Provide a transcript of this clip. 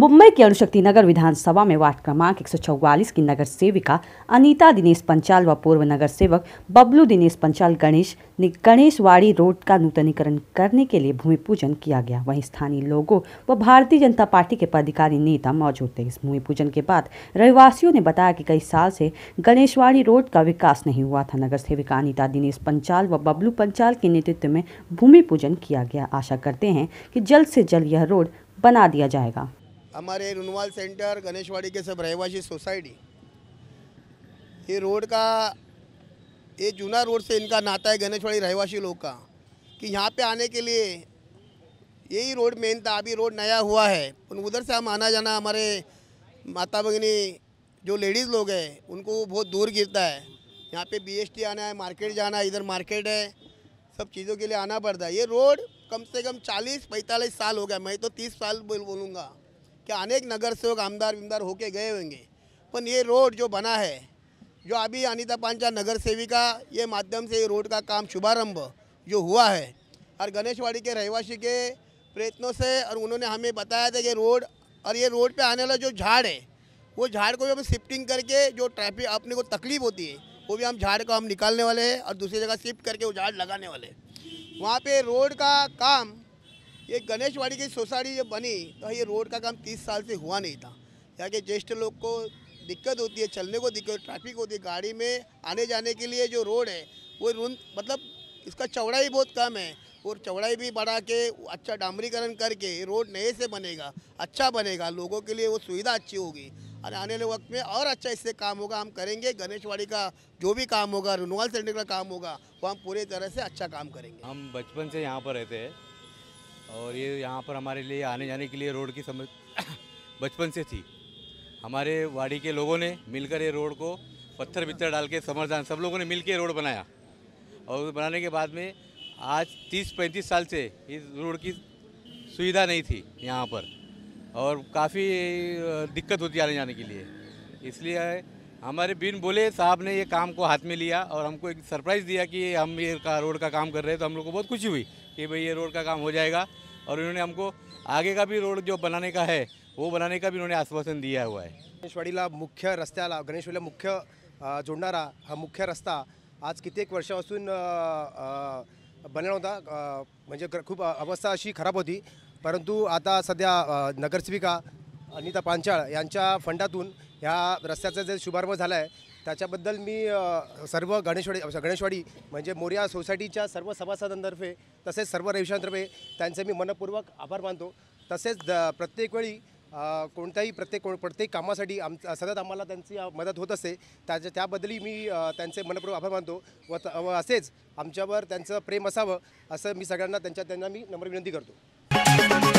मुंबई के अणुशक्ति नगर विधानसभा में वार्ड क्रमांक एक की नगर सेविका अनीता दिनेश पंचाल व पूर्व नगर सेवक बबलू दिनेश पंचाल गणेश गणेशवाड़ी रोड का नूतनीकरण करने के लिए भूमि पूजन किया गया वहीं स्थानीय लोगों व भारतीय जनता पार्टी के पदाधिकारी नेता मौजूद थे इस भूमि पूजन के बाद रहवासियों ने बताया कि कई साल से गणेशवाड़ी रोड का विकास नहीं हुआ था नगर सेविका अनिता दिनेश पंचाल व बबलू पंचाल के नेतृत्व में भूमि पूजन किया गया आशा करते हैं कि जल्द से जल्द यह रोड बना दिया जाएगा हमारे रुनवाल सेंटर गणेशवाड़ी के सब रहवासी सोसाइटी ये रोड का ये जूना रोड से इनका नाता है गणेशवाड़ी रहवासी लोग का कि यहाँ पे आने के लिए यही रोड मेन था अभी रोड नया हुआ है उधर से हम आना जाना हमारे माता भगनी जो लेडीज़ लोग हैं उनको बहुत दूर गिरता है यहाँ पे बीएसटी आना है मार्केट जाना है इधर मार्केट है सब चीज़ों के लिए आना पड़ता है ये रोड कम से कम 40-45 साल हो गया मैं तो 30 साल बोलूँगा कि अनेक सेवक आमदार विमदार होके गए होंगे पर ये रोड जो बना है जो अभी अनिता पांचा नगर सेविका ये माध्यम से ये रोड का काम शुभारंभ जो हुआ है और गणेशवाड़ी के रहवासी के प्रयत्नों से और उन्होंने हमें बताया था कि रोड और ये रोड पे आने वाला जो झाड़ है वो झाड़ को भी हम शिफ्टिंग करके जो ट्रैफिक अपने को तकलीफ होती है वो भी हम झाड़ को हम निकालने वाले हैं और दूसरी जगह शिफ्ट करके वो झाड़ लगाने वाले हैं वहाँ पर रोड का काम ये गणेशवाड़ी की सोसाइटी जब बनी तो ये रोड का काम तीस साल से हुआ नहीं था यहाँ के ज्येष्ठ लोग को दिक्कत होती है चलने को दिक्कत ट्रैफिक होती है गाड़ी में आने जाने के लिए जो रोड है वो रूंद मतलब इसका चौड़ाई बहुत कम है और चौड़ाई भी बढ़ा के अच्छा डामरीकरण करके रोड नए से बनेगा अच्छा बनेगा लोगों के लिए वो सुविधा अच्छी होगी और आने वाले वक्त में और अच्छा इससे काम होगा हम करेंगे गणेशवाड़ी का जो भी काम होगा रिनोवल सेंटर का काम होगा वो हम पूरी तरह से अच्छा काम करेंगे हम बचपन से यहाँ पर रहते हैं और ये यहाँ पर हमारे लिए आने जाने के लिए रोड की समझ बचपन से थी हमारे वाड़ी के लोगों ने मिलकर ये रोड को पत्थर बित्थर डाल के समर्थन सब लोगों ने मिल के रोड बनाया और बनाने के बाद में आज 30-35 साल से इस रोड की सुविधा नहीं थी यहाँ पर और काफ़ी दिक्कत होती आने जाने के लिए इसलिए हमारे बिन बोले साहब ने ये काम को हाथ में लिया और हमको एक सरप्राइज़ दिया कि हम ये का रोड का काम कर रहे हैं तो हम लोग को बहुत खुशी हुई कि भाई ये रोड का काम हो जाएगा और इन्होंने हमको आगे का भी रोड जो बनाने का है वो बनाने का भी उन्होंने आश्वासन दिया हुआ गणेशवाड़ी गणेशवाडीला मुख्य रस्त्याला गणेशवाड़ी मुख्य जोडणारा हा मुख्य रस्ता आज कित्येक वर्षापासून बनला होता मज़े खूब अवस्था अभी खराब होती परंतु आता सद्या नगरसेविका अनिता पांचाळ यांच्या फंडातून ह्या रस्त्याचा जे शुभारंभ झाला आहे त्याच्याबद्दल मी सर्व गणेशवाडी गणेशवाडी म्हणजे मोर्या सोसायटीच्या सर्व सभासदांतर्फे तसेच सर्व रविशांतर्फे त्यांचे मी मनपूर्वक आभार मानतो तसेच द प्रत्येक वेळी कोणत्याही प्रत्येक कोण प्रत्येक कामासाठी आम सतत आम्हाला त्यांची मदत होत असते त्याच्या त्याबद्दलही मी त्यांचे मनपूर्वक आभार मानतो व व असेच आमच्यावर त्यांचं प्रेम असावं असं मी सगळ्यांना त्यांच्या त्यांना मी नम्र विनंती करतो